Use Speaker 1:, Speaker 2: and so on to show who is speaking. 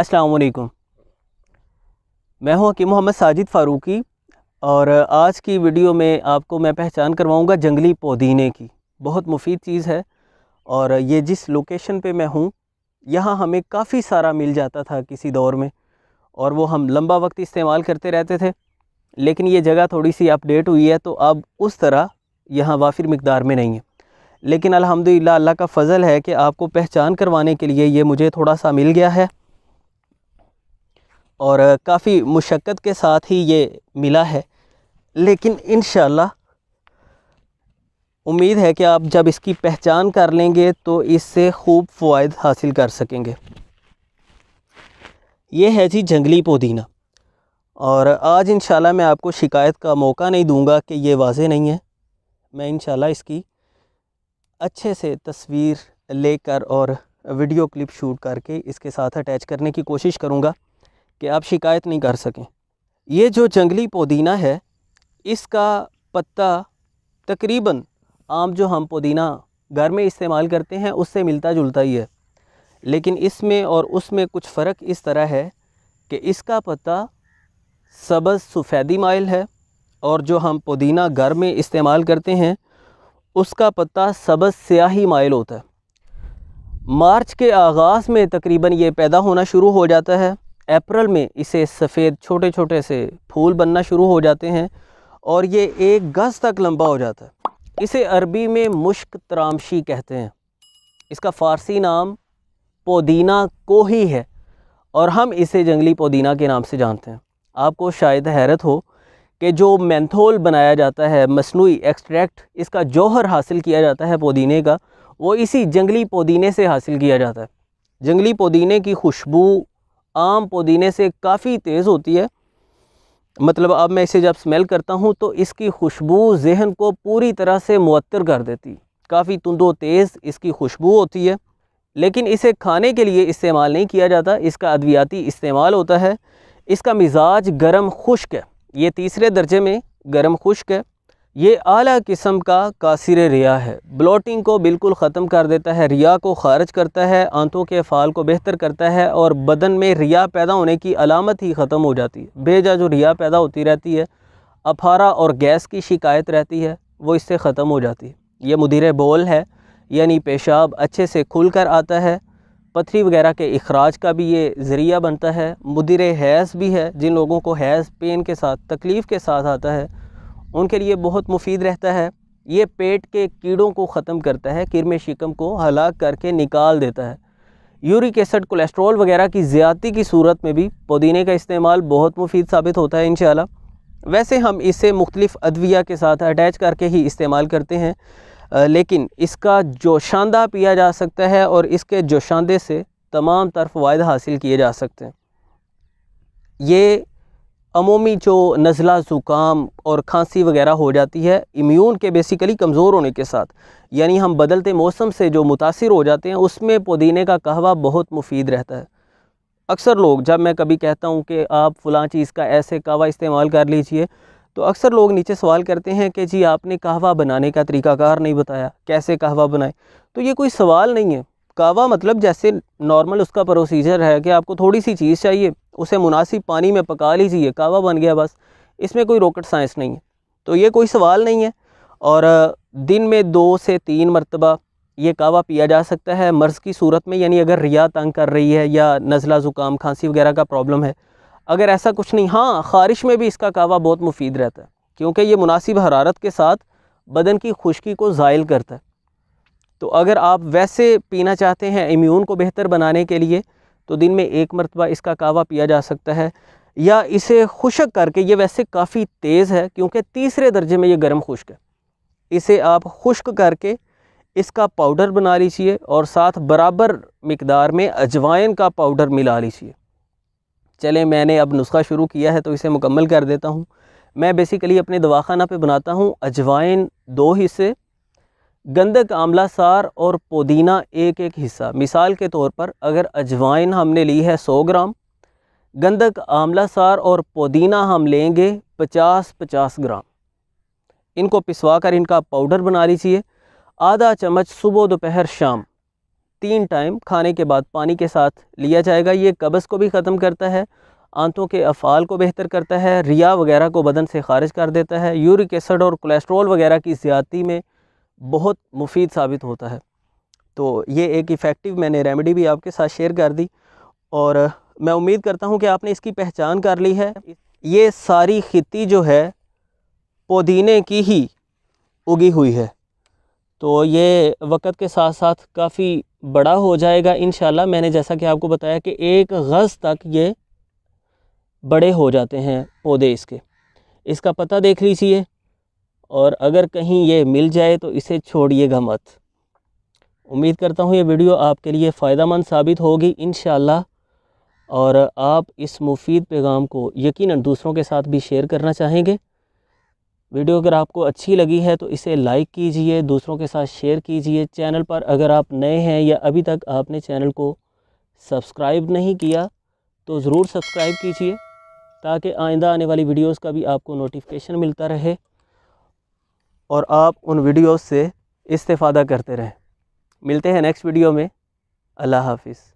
Speaker 1: असलकुम मैं हूं हकीम मोहम्मद साजिद फ़ारूकी और आज की वीडियो में आपको मैं पहचान करवाऊंगा जंगली पौदीने की बहुत मुफीद चीज़ है और ये जिस लोकेशन पे मैं हूँ यहाँ हमें काफ़ी सारा मिल जाता था किसी दौर में और वो हम लंबा वक्त इस्तेमाल करते रहते थे लेकिन ये जगह थोड़ी सी अपडेट हुई है तो अब उस तरह यहाँ वाफिर मकदार में नहीं है लेकिन अलहमदिल्ला अल्लाह का फ़ज़ल है कि आपको पहचान करवाने के लिए ये मुझे थोड़ा सा मिल गया है और काफ़ी मुशक्क़त के साथ ही ये मिला है लेकिन इन उम्मीद है कि आप जब इसकी पहचान कर लेंगे तो इससे खूब फ़वाद हासिल कर सकेंगे ये है जी जंगली पुदीना और आज इन मैं आपको शिकायत का मौका नहीं दूंगा कि ये वाजे नहीं है मैं इन इसकी अच्छे से तस्वीर लेकर और वीडियो क्लिप शूट करके इसके साथ अटैच करने की कोशिश करूँगा कि आप शिकायत नहीं कर सकें ये जो जंगली पुदीना है इसका पत्ता तकरीबन आम जो हम पुदीना घर में इस्तेमाल करते हैं उससे मिलता जुलता ही है लेकिन इसमें और उसमें कुछ फ़र्क इस तरह है कि इसका पत्ता सबज सफ़ेदी माइल है और जो हम पुदीना घर में इस्तेमाल करते हैं उसका पत्ता सबज स्याही माइल होता है मार्च के आगाज़ में तकरीबन ये पैदा होना शुरू हो जाता है अप्रैल में इसे सफ़ेद छोटे छोटे से फूल बनना शुरू हो जाते हैं और ये एक गज तक लंबा हो जाता है इसे अरबी में मुश्क त्रामशी कहते हैं इसका फ़ारसी नाम पुदीना कोही है और हम इसे जंगली पुदीना के नाम से जानते हैं आपको शायद हैरत हो कि जो मैंथोल बनाया जाता है मसनू एक्सट्रैक्ट इसका जौहर हासिल किया जाता है पुदीने का वो इसी जंगली पुदीने से हासिल किया जाता है जंगली पुदीने की खुशबू आम पुदीने से काफ़ी तेज़ होती है मतलब अब मैं इसे जब स्मेल करता हूँ तो इसकी खुशबू जहन को पूरी तरह से मुत्तर कर देती काफ़ी तुंदो तेज़ इसकी खुशबू होती है लेकिन इसे खाने के लिए इस्तेमाल नहीं किया जाता इसका अद्वियाती इस्तेमाल होता है इसका मिजाज गर्म खुश्क है ये तीसरे दर्जे में गर्म खुश्क है ये आला किस्म का कासिर रिया है ब्लॉटिंग को बिल्कुल ख़त्म कर देता है रिया को ख़ारज करता है आंतों के फाल को बेहतर करता है और बदन में रिया पैदा होने की अलामत ही ख़त्म हो जाती है बेजा जो रिया पैदा होती रहती है अफारा और गैस की शिकायत रहती है वो इससे ख़त्म हो जाती है ये मुदिर बोल है यानी पेशाब अच्छे से खुल कर आता है पथरी वगैरह के अखराज का भी ये ज़रिया बनता है मुदिर हैज़ भी है जिन लोगों को हैज़ पेन के साथ तकलीफ़ के साथ आता है उनके लिए बहुत मुफीद रहता है ये पेट के कीड़ों को ख़त्म करता है किरम शिकम को हलाक करके निकाल देता है यूरिक एसड कोलेस्ट्रॉल वगैरह की ज़्यादती की सूरत में भी पुदीने का इस्तेमाल बहुत मुफीद साबित होता है इन वैसे हम इसे मुख्तलिफ़ अद्विया के साथ अटैच करके ही इस्तेमाल करते हैं लेकिन इसका जोशांदा पिया जा सकता है और इसके जोशांदे से तमाम तरफ वायदे हासिल किए जा सकते हैं ये अमूमी जो नज़ला ज़ुकाम और खांसी वगैरह हो जाती है इम्यून के बेसिकली कमज़ोर होने के साथ यानी हम बदलते मौसम से जो मुतासर हो जाते हैं उसमें पुदीने का कहवा बहुत मुफीद रहता है अक्सर लोग जब मैं कभी कहता हूँ कि आप फ़लाँ चीज़ का ऐसे कहवा इस्तेमाल कर लीजिए तो अक्सर लोग नीचे सवाल करते हैं कि जी आपने कहवा बनाने का तरीकाकार नहीं बताया कैसे कहवा बनाए तो ये कोई सवाल नहीं है कावा मतलब जैसे नॉर्मल उसका प्रोसीजर है कि आपको थोड़ी सी चीज़ चाहिए उसे मुनासिब पानी में पका लीजिए कावा बन गया बस इसमें कोई रॉकेट साइंस नहीं है तो ये कोई सवाल नहीं है और दिन में दो से तीन मरतबा ये कावा पिया जा सकता है मर्ज़ की सूरत में यानी अगर रिया तंग कर रही है या नज़ला ज़ुकाम खांसी वगैरह का प्रॉब्लम है अगर ऐसा कुछ नहीं हाँ ख़ारिश में भी इसका कावा बहुत मुफीद रहता है क्योंकि ये मुनासिब हरारत के साथ बदन की खुश्की को ज़ायल करता है तो अगर आप वैसे पीना चाहते हैं इम्यून को बेहतर बनाने के लिए तो दिन में एक मरतबा इसका कावा पिया जा सकता है या इसे खुशक करके ये वैसे काफ़ी तेज़ है क्योंकि तीसरे दर्जे में ये गर्म खुश्क है इसे आप खुश्क करके इसका पाउडर बना लीजिए और साथ बराबर मकदार में अजवाइन का पाउडर मिला लीजिए चले मैंने अब नुस्खा शुरू किया है तो इसे मुकम्मल कर देता हूँ मैं बेसिकली अपने दवाखाना पे बनाता हूँ अजवाइन दो हिस्से गंदक आमला सार और पुदीना एक एक हिस्सा मिसाल के तौर पर अगर अजवाइन हमने ली है 100 ग्राम गंदक आमला सार और पुदीना हम लेंगे 50-50 ग्राम इनको पिसवा कर इनका पाउडर बना लीजिए आधा चम्मच सुबह दोपहर शाम तीन टाइम खाने के बाद पानी के साथ लिया जाएगा ये कब्ज़ को भी ख़त्म करता है आंतों के अफ़ाल को बेहतर करता है रिया वगैरह को बदन से खारिज कर देता है यूरिक एसड और कोलेस्ट्रॉल वगैरह की ज़्यादती में बहुत मुफीद साबित होता है तो ये एक इफ़ेक्टिव मैंने रेमेडी भी आपके साथ शेयर कर दी और मैं उम्मीद करता हूँ कि आपने इसकी पहचान कर ली है ये सारी खिती जो है पुदीने की ही उगी हुई है तो ये वक्त के साथ साथ काफ़ी बड़ा हो जाएगा इन मैंने जैसा कि आपको बताया कि एक गज़ तक ये बड़े हो जाते हैं पौधे इसके इसका पता देख लीजिए और अगर कहीं ये मिल जाए तो इसे छोड़िएगा मत उम्मीद करता हूँ ये वीडियो आपके लिए फ़ायदा मंद साबित होगी इन और आप इस मुफीद पैगाम को यकीनन दूसरों के साथ भी शेयर करना चाहेंगे वीडियो अगर आपको अच्छी लगी है तो इसे लाइक कीजिए दूसरों के साथ शेयर कीजिए चैनल पर अगर आप नए हैं या अभी तक आपने चैनल को सब्सक्राइब नहीं किया तो ज़रूर सब्सक्राइब कीजिए ताकि आइंदा आने वाली वीडियोस का भी आपको नोटिफिकेशन मिलता रहे और आप उन वीडियोस से इस्तेफ़ादा करते रहें मिलते हैं नेक्स्ट वीडियो में अल्लाह हाफिज़